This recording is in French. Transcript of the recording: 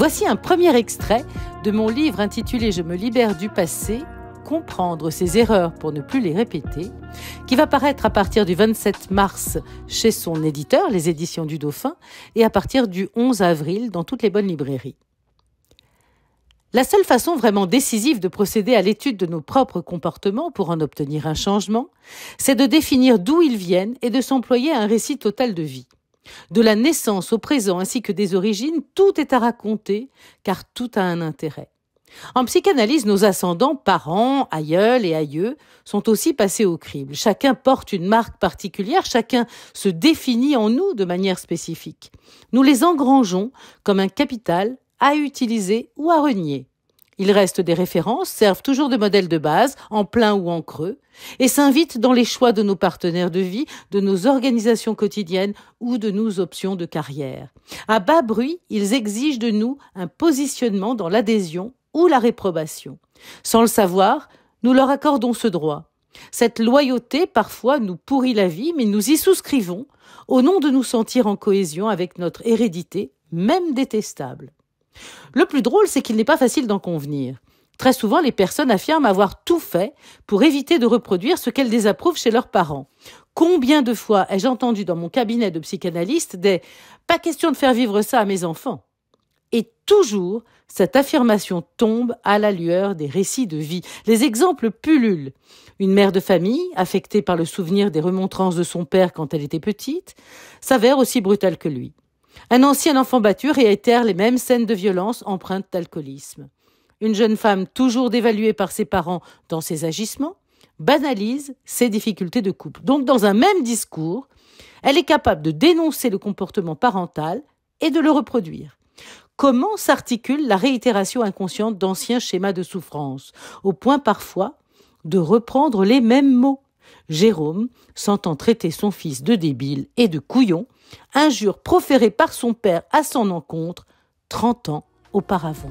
Voici un premier extrait de mon livre intitulé Je me libère du passé, comprendre ses erreurs pour ne plus les répéter, qui va paraître à partir du 27 mars chez son éditeur, les éditions du Dauphin, et à partir du 11 avril dans toutes les bonnes librairies. La seule façon vraiment décisive de procéder à l'étude de nos propres comportements pour en obtenir un changement, c'est de définir d'où ils viennent et de s'employer à un récit total de vie. De la naissance au présent ainsi que des origines, tout est à raconter, car tout a un intérêt. En psychanalyse, nos ascendants, parents, aïeuls et aïeux, sont aussi passés au crible. Chacun porte une marque particulière, chacun se définit en nous de manière spécifique. Nous les engrangeons comme un capital à utiliser ou à renier. Ils restent des références, servent toujours de modèle de base, en plein ou en creux, et s'invitent dans les choix de nos partenaires de vie, de nos organisations quotidiennes ou de nos options de carrière. À bas bruit, ils exigent de nous un positionnement dans l'adhésion ou la réprobation. Sans le savoir, nous leur accordons ce droit. Cette loyauté parfois nous pourrit la vie, mais nous y souscrivons au nom de nous sentir en cohésion avec notre hérédité, même détestable. Le plus drôle, c'est qu'il n'est pas facile d'en convenir. Très souvent, les personnes affirment avoir tout fait pour éviter de reproduire ce qu'elles désapprouvent chez leurs parents. Combien de fois ai-je entendu dans mon cabinet de psychanalyste des pas question de faire vivre ça à mes enfants Et toujours, cette affirmation tombe à la lueur des récits de vie. Les exemples pullulent. Une mère de famille, affectée par le souvenir des remontrances de son père quand elle était petite, s'avère aussi brutale que lui. Un ancien enfant battu réitère les mêmes scènes de violence empreintes d'alcoolisme. Une jeune femme toujours dévaluée par ses parents dans ses agissements banalise ses difficultés de couple. Donc dans un même discours, elle est capable de dénoncer le comportement parental et de le reproduire. Comment s'articule la réitération inconsciente d'anciens schémas de souffrance, au point parfois de reprendre les mêmes mots Jérôme, sentant traiter son fils de débile et de couillon, injure proférée par son père à son encontre trente ans auparavant.